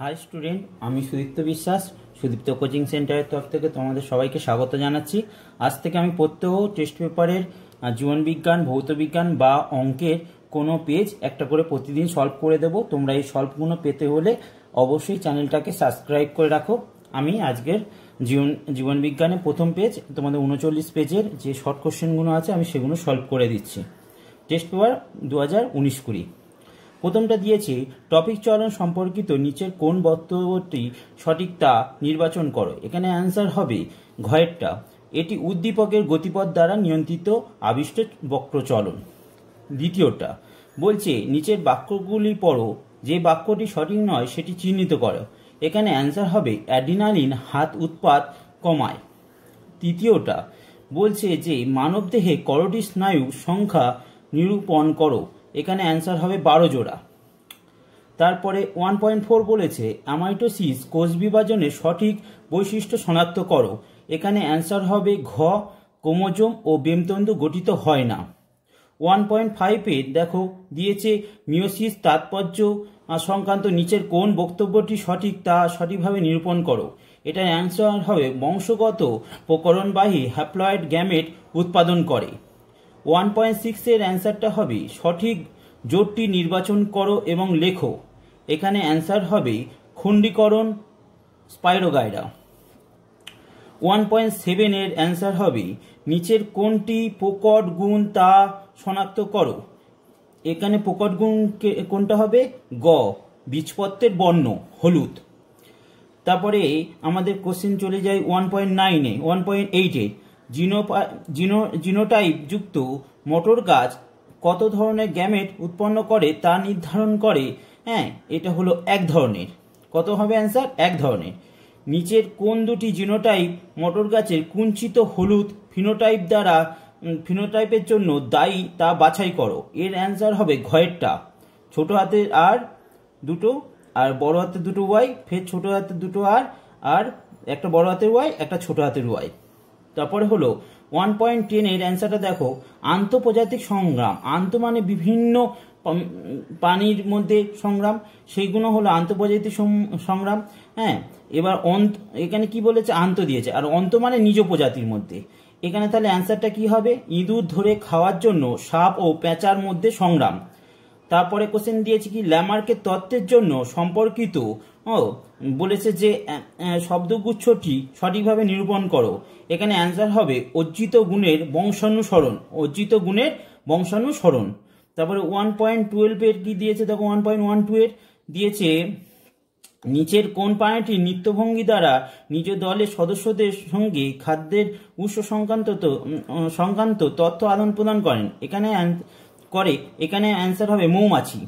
high student আমি সুদীপ্ত বিশ্বাস Sudipta coaching সেন্টারের তরফ থেকে তোমাদের সবাইকে স্বাগত জানাচ্ছি আজ থেকে আমি প্রত্যেক টেস্ট পেপারের জীবনবিজ্ঞান ভৌতবিজ্ঞান বা অঙ্কের কোনো পেজ একটা করে প্রতিদিন সলভ করে দেব তোমরা এই সলভগুলো পেতে হলে অবশ্যই চ্যানেলটাকে সাবস্ক্রাইব করে রাখো আমি আজকের জীবন জীবনবিজ্ঞানের প্রথম পেজ তোমাদের উনচল্লিশ পেজের যে শর্ট কোশ্চেনগুলো আছে আমি সেগুলো সলভ করে দিচ্ছি টেস্ট পেপার দু হাজার উনিশ কুড়ি প্রথমটা দিয়েছে টপিক চয়ন সম্পর্কিত নিচের কোন বক্তব্যটি সঠিক তা নির্বাচন করো এখানে অ্যান্সার হবে ঘয়েরটা এটি উদ্দীপকের গতিপথ দ্বারা নিয়ন্ত্রিত আবিষ্ট বক্রচলন দ্বিতীয়টা বলছে নিচের বাক্যগুলি পড়ো যে বাক্যটি সঠিক নয় সেটি চিহ্নিত করো এখানে অ্যান্সার হবে অ্যাডিনালিন হাত উৎপাত কমায় তৃতীয়টা বলছে যে মানবদেহে করটি স্নায়ু সংখ্যা নিরূপণ করো এখানে অ্যান্সার হবে বারো জোড়া তারপরে ওয়ান পয়েন্ট ফোর বলেছে অ্যামাইটোসিস কোষ বিভাজনের সঠিক বৈশিষ্ট্য শনাক্ত করো এখানে অ্যান্সার হবে ঘ কোমোজম ও বেমতন্দু গঠিত হয় না ওয়ান পয়েন্ট ফাইভে দেখো দিয়েছে মিওসিস তাৎপর্য সংক্রান্ত নিচের কোন বক্তব্যটি সঠিক তা সঠিকভাবে নিরূপণ করো এটার অ্যান্সার হবে বংশগত প্রকরণবাহী হ্যাপ্লয়েড গ্যামেট উৎপাদন করে ওয়ান পয়েন্ট সিক্সের অ্যান্সারটা হবে সঠিক জোটটি নির্বাচন করো এবং লেখো এখানে অ্যান্সার হবে খণ্ডীকরণ স্পাইরোগাইরা ওয়ান পয়েন্ট সেভেনের অ্যান্সার হবে নিচের কোনটি পোকট গুণ তা শনাক্ত করো এখানে পোকট গুণ কোনটা হবে গ বীজপত্রের বর্ণ হলুদ তারপরে আমাদের কোশ্চেন চলে যায় ওয়ান পয়েন্ট নাইনে ওয়ান পয়েন্ট এইটে জিনো জিনোটাইপ যুক্ত মটর গাছ কত ধরনের গ্যামেট উৎপন্ন করে তা নির্ধারণ করে হ্যাঁ এটা হলো এক ধরনের কত হবে অ্যান্সার এক ধরনের নিচের কোন দুটি জিনোটাইপ মটর গাছের কুঞ্চিত হলুদ ফিনোটাইপ দ্বারা ফিনোটাইপের জন্য দায়ী তা বাছাই করো এর অ্যান্সার হবে ঘয়েরটা ছোট হাতের আর দুটো আর বড় হাতের দুটো ওয়াই ফের ছোট হাতের দুটো আর আর একটা বড় হাতের ওয়াই একটা ছোট হাতের ওয়াই তারপরে হলো ওয়ান পয়েন্ট টেনের অ্যান্সারটা দেখো আন্তপ্রজাতিক সংগ্রাম আন্ত মানে বিভিন্ন পানির মধ্যে সংগ্রাম সেইগুলো হলো আন্তপ্রজাতিক সংগ্রাম হ্যাঁ এবার অন্ত এখানে কি বলেছে আন্ত দিয়েছে আর অন্ত মানে নিজ প্রজাতির মধ্যে এখানে তাহলে অ্যান্সারটা কি হবে ইঁদুর ধরে খাওয়ার জন্য সাপ ও প্যাঁচার মধ্যে সংগ্রাম তারপরে কোশ্চেন দিয়েছে কি ল্যামার্কের তত্ত্বের জন্য সম্পর্কিত ও বলেছে যে শব্দগুচ্ছটি সঠিকভাবে নিরূপণ করো এখানে অ্যান্সার হবে অর্জিত গুণের বংশানুসরণ অর্জিত গুণের বংশানুসরণ তারপরে ওয়ান পয়েন্ট টুয়েলভ এর কি দিয়েছে দেখো ওয়ান পয়েন্ট ওয়ান টু এর দিয়েছে নিচের কোন প্রাণীটি নিত্যভঙ্গি দ্বারা নিজ দলের সদস্যদের সঙ্গে খাদ্যের উৎস সংক্রান্ত সংক্রান্ত তথ্য আদান প্রদান করেন এখানে করে এখানে অ্যান্সার হবে মৌমাছি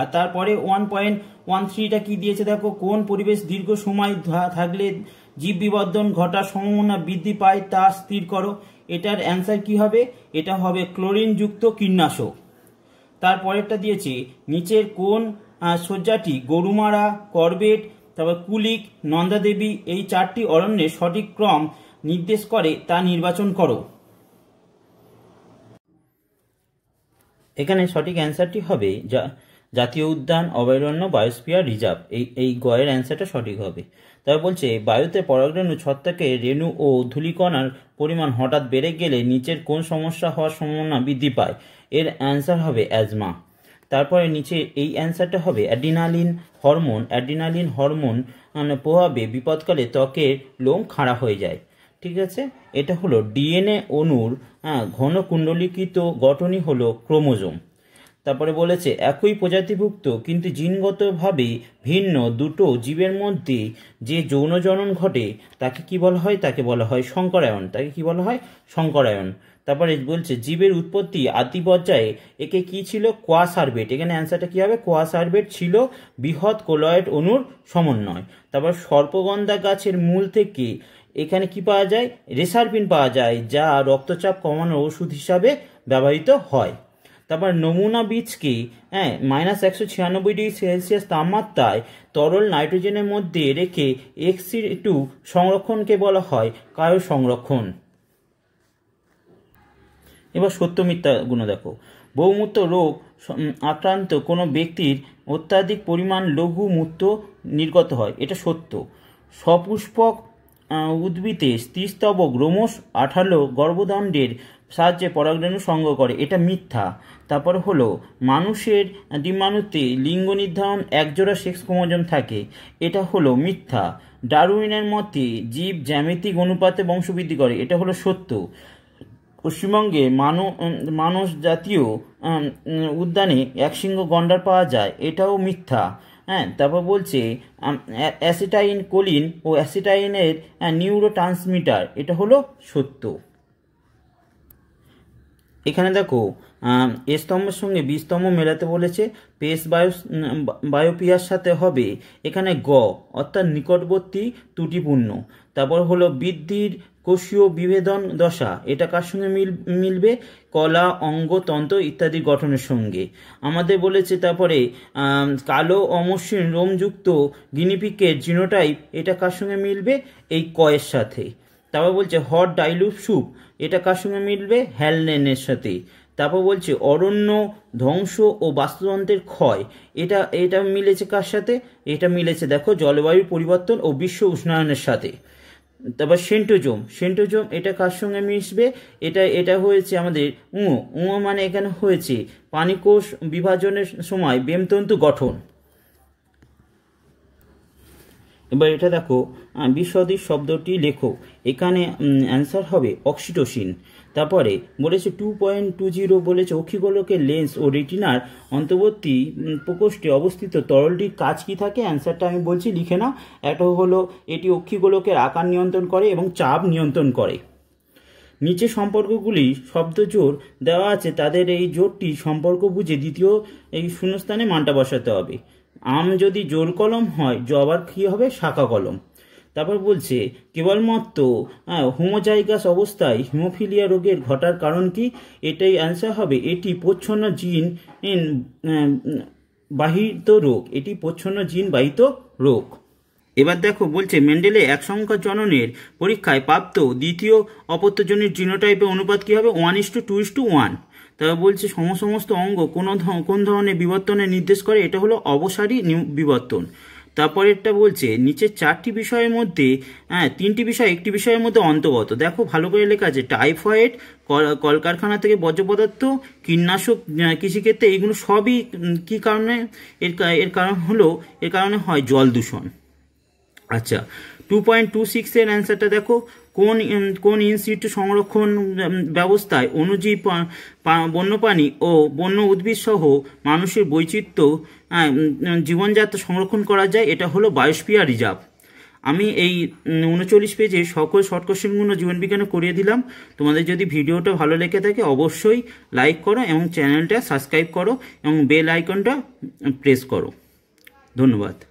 আর তারপরে ওয়ান পয়েন্ট ওয়ান থ্রিটা কী দিয়েছে দেখো কোন পরিবেশ দীর্ঘ সময় থাকলে জীব বিবর্ধন ঘটার সম্ভাবনা বৃদ্ধি পায় তা স্থির করো এটার অ্যান্সার কি হবে এটা হবে ক্লোরিনযুক্ত কীটনাশক তারপরেরটা দিয়েছে নিচের কোন শয্যাটি গরুমারা করবেট তারপর কুলিক নন্দাদেবী এই চারটি অরণ্যের সঠিক ক্রম নির্দেশ করে তা নির্বাচন করো এখানে সঠিক অ্যান্সারটি হবে যা জাতীয় উদ্যান অভয়ারণ্য বায়োস্পিয়ার রিজার্ভ এই এই গয়ের অ্যান্সারটা সঠিক হবে তবে বলছে বায়ুতে পরাগরেণু ছত্রাকে রেণু ও ধূলিকণার পরিমাণ হঠাৎ বেড়ে গেলে নিচের কোন সমস্যা হওয়ার সম্ভাবনা বৃদ্ধি পায় এর অ্যান্সার হবে অ্যাজমা তারপরে নিচে এই অ্যান্সারটা হবে অ্যাডিনালিন হরমোন অ্যাডিনালিন হরমোন প্রভাবে বিপদকালে ত্বকের লোম খাড়া হয়ে যায় ঠিক আছে এটা হলো ডিএনএ অনুর হ্যাঁ ঘন কুণ্ডলীকৃত গঠনই হলো ক্রোমোজোম তারপরে বলেছে একই প্রজাতিভুক্ত কিন্তু জিনগতভাবে ভিন্ন দুটো জীবের মধ্যে যে যৌনজনন ঘটে তাকে কি বলা হয় তাকে বলা হয় শঙ্করায়ন তাকে কি বলা হয় শঙ্করায়ন তারপরে বলছে জীবের উৎপত্তি আদি পর্যায়ে একে কি ছিল কোয়া সার্বেট এখানে অ্যান্সারটা কি হবে সার্বেট ছিল বৃহৎ কোলয়েড অনুর সমন্বয় তারপর সর্পগন্ধা গাছের মূল থেকে এখানে কি পাওয়া যায় রেসারপিন পাওয়া যায় যা রক্তচাপ কমানোর ওষুধ হিসাবে ব্যবহৃত হয় তারপর নমুনা বীজকে হ্যাঁ মাইনাস একশো ছিয়ানব্বই ডিগ্রি সেলসিয়াস তাপমাত্রায় তরল নাইট্রোজেনের মধ্যে রেখে এক্সি টু সংরক্ষণকে বলা হয় কায়ো সংরক্ষণ এবার সত্য মিথ্যা গুণ দেখো বহুমূত্র রোগ আক্রান্ত কোনো ব্যক্তির অত্যাধিক পরিমাণ লঘু মূত্র নির্গত হয় এটা সত্য সপুষ্পক উদ্ভিদে স্থিস্তবক গ্রমশ আঠালো গর্ভদণ্ডের সাহায্যে পরাগরেণু সংগ্রহ করে এটা মিথ্যা তারপর হলো মানুষের ডিমাণুতে লিঙ্গ নির্ধারণ একজোড়া সেক্স ক্রোমোজোম থাকে এটা হলো মিথ্যা ডারউইনের মতে জীব জ্যামিতিক অনুপাতে বংশবৃদ্ধি করে এটা হলো সত্য পশ্চিমবঙ্গে মানু মানস জাতীয় উদ্যানে এক সিংহ গন্ডার পাওয়া যায় এটাও মিথ্যা হ্যাঁ তারপর বলছে অ্যাসিটাইন কোলিন ও অ্যাসিটাইনের নিউরো ট্রান্সমিটার এটা হলো সত্য এখানে দেখো স্তম্ভের সঙ্গে বিস্তম্ভ মেলাতে বলেছে পেশ বায়ু বায়োপিয়ার সাথে হবে এখানে গ অর্থাৎ নিকটবর্তী ত্রুটিপূর্ণ তারপর হলো বৃদ্ধির কোষীয় বিভেদন দশা এটা কার সঙ্গে মিল মিলবে কলা অঙ্গ তন্ত্র ইত্যাদি গঠনের সঙ্গে আমাদের বলেছে তারপরে কালো অমসৃণ রোমযুক্ত গিনিপিকের জিনোটাইপ এটা কার সঙ্গে মিলবে এই কয়ের সাথে তারপর বলছে হট ডাইলুপ সুপ এটা কার সঙ্গে মিলবে হ্যালনেনের সাথে তারপর বলছে অরণ্য ধ্বংস ও বাস্তুতন্ত্রের ক্ষয় এটা এটা মিলেছে কার সাথে এটা মিলেছে দেখো জলবায়ু পরিবর্তন ও বিশ্ব উষ্ণায়নের সাথে তারপর সেন্টোজোম সেন্টোজোম এটা কার সঙ্গে মিশবে এটা এটা হয়েছে আমাদের উঁ উঁ মানে এখানে হয়েছে পানিকোষ বিভাজনের সময় বেমতন্তু গঠন এবার এটা দেখো বিসদৃশ শব্দটি লেখো এখানে অ্যান্সার হবে অক্সিটোসিন তারপরে বলেছে টু পয়েন্ট টু জিরো বলেছে অক্ষিগোলকে লেন্স ও রেটিনার অন্তর্বর্তী প্রকোষ্ঠে অবস্থিত তরলটির কাজ কি থাকে অ্যান্সারটা আমি বলছি লিখে না একটা হলো এটি অক্ষিগোলকের আকার নিয়ন্ত্রণ করে এবং চাপ নিয়ন্ত্রণ করে নিচে সম্পর্কগুলি শব্দ জোর দেওয়া আছে তাদের এই জোরটি সম্পর্ক বুঝে দ্বিতীয় এই শূন্যস্থানে মানটা বসাতে হবে আম যদি জোর কলম হয় জবার কী হবে শাখা কলম তারপর বলছে কেবলমাত্র হোমোজাইগাস অবস্থায় হিমোফিলিয়া রোগের ঘটার কারণ কি এটাই অ্যান্সার হবে এটি প্রচ্ছন্ন জিন বাহিত রোগ এটি প্রচ্ছন্ন জিন বাহিত রোগ এবার দেখো বলছে মেন্ডেলে এক সংখ্যা জননের পরীক্ষায় প্রাপ্ত দ্বিতীয় অপত্যজনের জিনোটাইপের অনুপাত কী হবে one is two two is two one তারা বলছে সমস্ত অঙ্গ কোন কোন ধরনের বিবর্তনের নির্দেশ করে এটা হলো অবসারী বিবর্তন তারপরেরটা বলছে নিচের চারটি বিষয়ের মধ্যে হ্যাঁ তিনটি বিষয় একটি বিষয়ের মধ্যে অন্তর্গত দেখো ভালো করে লেখা আছে টাইফয়েড কলকারখানা থেকে বর্জ্য পদার্থ কীটনাশক কৃষিক্ষেত্রে এইগুলো সবই কি কারণে এর এর কারণ হলো এর কারণে হয় জল দূষণ আচ্ছা টু পয়েন্ট টু সিক্সের অ্যান্সারটা দেখো কোন কোন ইনস্টিটিউট সংরক্ষণ ব্যবস্থায় অনুজীব বন্যপ্রাণী ও বন্য উদ্ভিদ সহ মানুষের বৈচিত্র্য জীবনযাত্রা সংরক্ষণ করা যায় এটা হলো বায়োস্পিয়া রিজার্ভ আমি এই উনচল্লিশ পেজে সকল শর্ট কোশ্চেনগুলো জীবনবিজ্ঞানে করিয়ে দিলাম তোমাদের যদি ভিডিওটা ভালো লেগে থাকে অবশ্যই লাইক করো এবং চ্যানেলটা সাবস্ক্রাইব করো এবং বেল আইকনটা প্রেস করো ধন্যবাদ